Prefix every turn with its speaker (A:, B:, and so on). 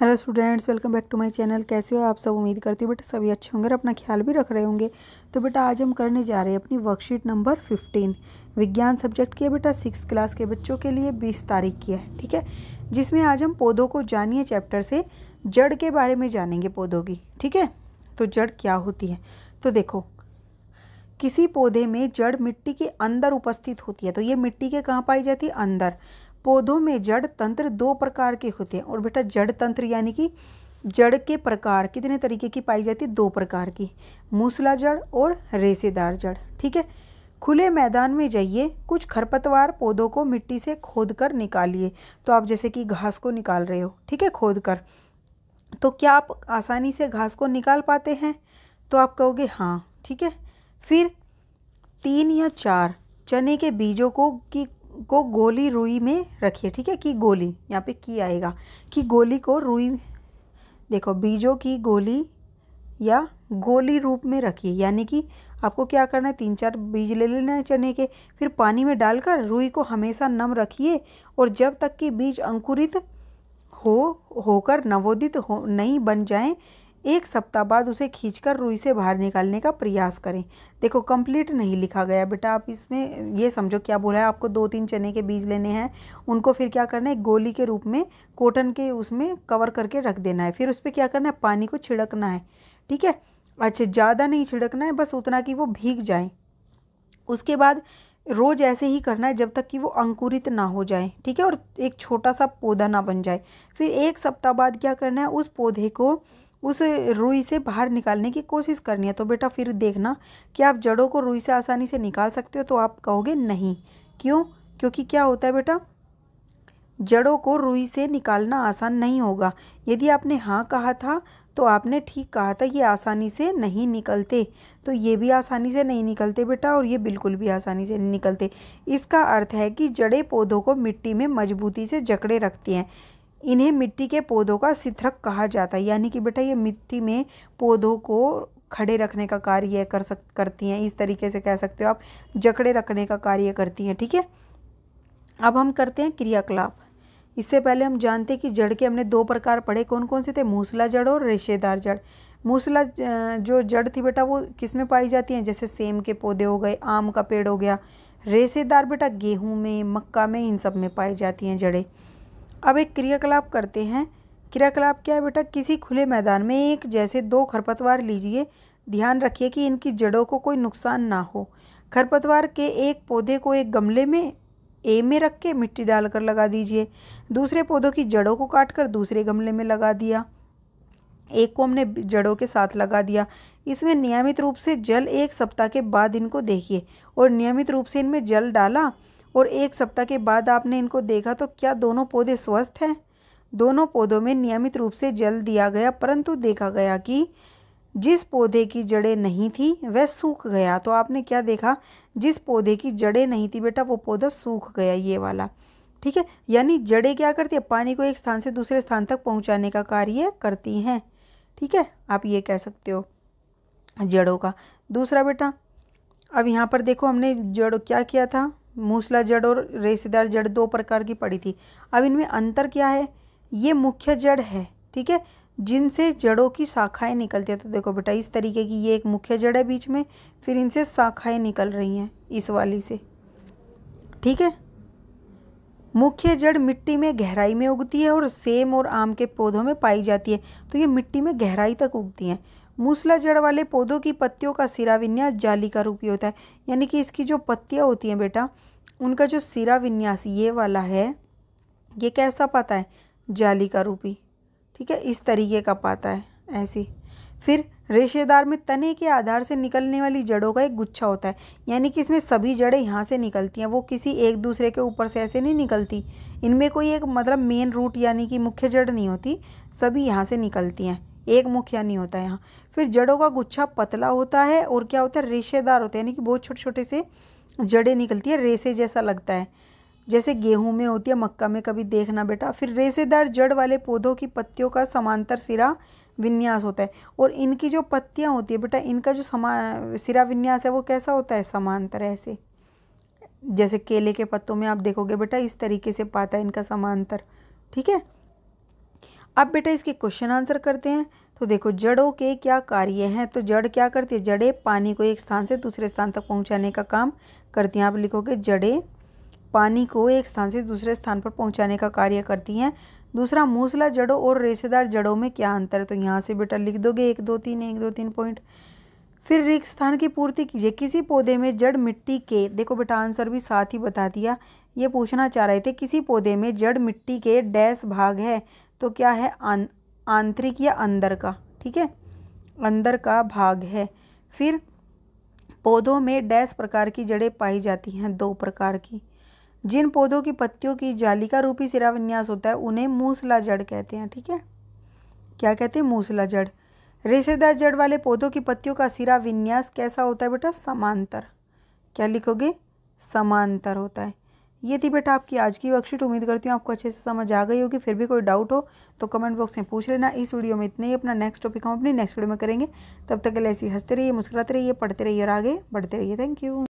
A: Hello students welcome back to my channel कैसे हो आप सब उम्मीद करती हूँ बेटा सभी अच्छे होंगे और अपना ख्याल भी रख रहे होंगे तो बेटा आज हम करने जा रहे हैं अपनी वर्कशीट नंबर फिफ्टीन विज्ञान सब्जेक्ट की है बेटा सिक्स क्लास के बच्चों के लिए बीस तारीख की है ठीक है जिसमें आज हम पौधों को जानिए चैप्टर से जड़ के बारे में जानेंगे पौधों की ठीक है तो जड़ क्या होती है तो देखो किसी पौधे में जड़ मिट्टी के अंदर उपस्थित होती है तो ये मिट्टी के कहाँ पाई जाती है अंदर पौधों में जड़ तंत्र दो प्रकार के होते हैं और बेटा जड़ तंत्र यानी कि जड़ के प्रकार कितने तरीके की पाई जाती है दो प्रकार की मूसला जड़ और रेसेदार जड़ ठीक है खुले मैदान में जाइए कुछ खरपतवार पौधों को मिट्टी से खोद कर निकालिए तो आप जैसे कि घास को निकाल रहे हो ठीक है खोद कर तो क्या आप आसानी से घास को निकाल पाते हैं तो आप कहोगे हाँ ठीक है फिर तीन या चार चने के बीजों को की को गोली रुई में रखिए ठीक है कि गोली यहाँ पे की आएगा कि गोली को रुई देखो बीजों की गोली या गोली रूप में रखिए यानी कि आपको क्या करना है तीन चार बीज ले लेना है चने के फिर पानी में डालकर रुई को हमेशा नम रखिए और जब तक कि बीज अंकुरित हो होकर नवोदित हो नहीं बन जाएं एक सप्ताह बाद उसे खींचकर रुई से बाहर निकालने का प्रयास करें देखो कंप्लीट नहीं लिखा गया बेटा आप इसमें ये समझो क्या बोला है आपको दो तीन चने के बीज लेने हैं उनको फिर क्या करना है गोली के रूप में कॉटन के उसमें कवर करके रख देना है फिर उस पर क्या करना है पानी को छिड़कना है ठीक है अच्छा ज़्यादा नहीं छिड़कना है बस उतना कि वो भीग जाए उसके बाद रोज़ ऐसे ही करना है जब तक कि वो अंकुरित ना हो जाए ठीक है और एक छोटा सा पौधा ना बन जाए फिर एक सप्ताह बाद क्या करना है उस पौधे को उस रुई से बाहर निकालने की कोशिश करनी है तो बेटा फिर देखना कि आप जड़ों को रुई से आसानी से निकाल सकते हो तो आप कहोगे नहीं क्यों क्योंकि क्या होता है बेटा जड़ों को रुई से निकालना आसान नहीं होगा यदि आपने हाँ कहा था तो आपने ठीक कहा था ये आसानी से नहीं निकलते तो ये भी आसानी से नहीं निकलते बेटा और ये बिल्कुल भी आसानी से नहीं निकलते इसका अर्थ है कि जड़े पौधों को मिट्टी में मजबूती से जकड़े रखती हैं इन्हें मिट्टी के पौधों का सिथरक कहा जाता है यानी कि बेटा ये मिट्टी में पौधों को खड़े रखने का कार्य कर सक करती हैं इस तरीके से कह सकते हो आप जकड़े रखने का कार्य करती हैं ठीक है थीके? अब हम करते हैं क्रियाकलाप इससे पहले हम जानते हैं कि जड़ के हमने दो प्रकार पढ़े कौन कौन से थे मूसला जड़ और रेशेदार जड़ मूसला जो जड़ थी बेटा वो किस में पाई जाती हैं जैसे सेम के पौधे हो गए आम का पेड़ हो गया रेसेदार बेटा गेहूँ में मक्का में इन सब में पाई जाती हैं जड़ें अब एक क्रियाकलाप करते हैं क्रियाकलाप क्या है बेटा किसी खुले मैदान में एक जैसे दो खरपतवार लीजिए ध्यान रखिए कि इनकी जड़ों को कोई नुकसान ना हो खरपतवार के एक पौधे को एक गमले में ए में रख के मिट्टी डालकर लगा दीजिए दूसरे पौधों की जड़ों को काट कर दूसरे गमले में लगा दिया एक को हमने जड़ों के साथ लगा दिया इसमें नियमित रूप से जल एक सप्ताह के बाद इनको देखिए और नियमित रूप से इनमें जल डाला और एक सप्ताह के बाद आपने इनको देखा तो क्या दोनों पौधे स्वस्थ हैं दोनों पौधों में नियमित रूप से जल दिया गया परंतु देखा गया कि जिस पौधे की जड़ें नहीं थी वह सूख गया तो आपने क्या देखा जिस पौधे की जड़ें नहीं थी बेटा वो पौधा सूख गया ये वाला ठीक है यानी जड़ें क्या करती है पानी को एक स्थान से दूसरे स्थान तक पहुंचाने का कार्य करती हैं ठीक है आप ये कह सकते हो जड़ों का दूसरा बेटा अब यहाँ पर देखो हमने जड़ों क्या किया था मूसला जड़ और रेसेदार जड़ दो प्रकार की पड़ी थी अब इनमें अंतर क्या है ये मुख्य जड़ है ठीक है जिनसे जड़ों की शाखाएं निकलती है तो देखो बेटा इस तरीके की ये एक मुख्य जड़ है बीच में फिर इनसे शाखाएं निकल रही हैं इस वाली से ठीक है मुख्य जड़ मिट्टी में गहराई में उगती है और सेम और आम के पौधों में पाई जाती है तो ये मिट्टी में गहराई तक उगती हैं मूसला जड़ वाले पौधों की पत्तियों का सिरा विन्यास जाली का रूपी होता है यानी कि इसकी जो पत्तियाँ होती हैं बेटा उनका जो सिरा विन्यास ये वाला है ये कैसा पाता है जाली का रूपी ठीक है इस तरीके का पाता है ऐसी फिर रेशेदार में तने के आधार से निकलने वाली जड़ों का एक गुच्छा होता है यानी कि इसमें सभी जड़ें यहाँ से निकलती हैं वो किसी एक दूसरे के ऊपर से ऐसे नहीं निकलती इनमें कोई एक मतलब मेन रूट यानी कि मुख्य जड़ नहीं होती सभी यहाँ से निकलती हैं एक मुखिया नहीं होता है यहाँ फिर जड़ों का गुच्छा पतला होता है और क्या होता है रेशेदार होता है यानी कि बहुत छोटे छोटे से जड़ें निकलती है रेसे जैसा लगता है जैसे गेहूं में होती है मक्का में कभी देखना बेटा फिर रेसेदार जड़ वाले पौधों की पत्तियों का समांतर सिरा विन्यास होता है और इनकी जो पत्तियाँ होती है बेटा इनका जो समा सिरा विन्यास है वो कैसा होता है समांतर ऐसे जैसे केले के पत्तों में आप देखोगे बेटा इस तरीके से पाता है इनका समांतर ठीक है अब बेटा इसके क्वेश्चन आंसर करते हैं तो देखो जड़ों के क्या कार्य हैं तो जड़ क्या करती है जड़ें पानी को एक स्थान से दूसरे स्थान तक पहुंचाने का काम करती हैं आप लिखोगे जड़ें पानी को एक स्थान से दूसरे स्थान पर पहुंचाने का कार्य करती हैं दूसरा मूसला जड़ों और रेशेदार जड़ों में क्या अंतर है तो यहाँ से बेटा लिख दोगे एक दो तीन एक दो तीन पॉइंट फिर रिक्त स्थान की पूर्ति कीजिए किसी पौधे में जड़ मिट्टी के देखो बेटा आंसर भी साथ ही बता दिया ये पूछना चाह रहे थे किसी पौधे में जड़ मिट्टी के डैश भाग है तो क्या है आंतरिक या अंदर का ठीक है अंदर का भाग है फिर पौधों में डैश प्रकार की जड़ें पाई जाती हैं दो प्रकार की जिन पौधों की पत्तियों की जालिका रूपी सिरा विन्यास होता है उन्हें मूसला जड़ कहते हैं ठीक है क्या कहते हैं मूसला जड़ रेसेदार जड़ वाले पौधों की पत्तियों का सिरा विन्यास कैसा होता है बेटा समांतर क्या लिखोगे समांतर होता है ये थी बेटा आपकी आज की वर्कशीट उम्मीद करती हूँ आपको अच्छे से समझ आ गई होगी फिर भी कोई डाउट हो तो कमेंट बॉक्स में पूछ लेना इस वीडियो में इतने ही अपना नेक्स्ट टॉपिक हम अपनी नेक्स्ट वीडियो में करेंगे तब तक के लिए ऐसी हंसते रहिए मुस्कुराते रहिए पढ़ते रहिए और आगे बढ़ते रहिए थैंक यू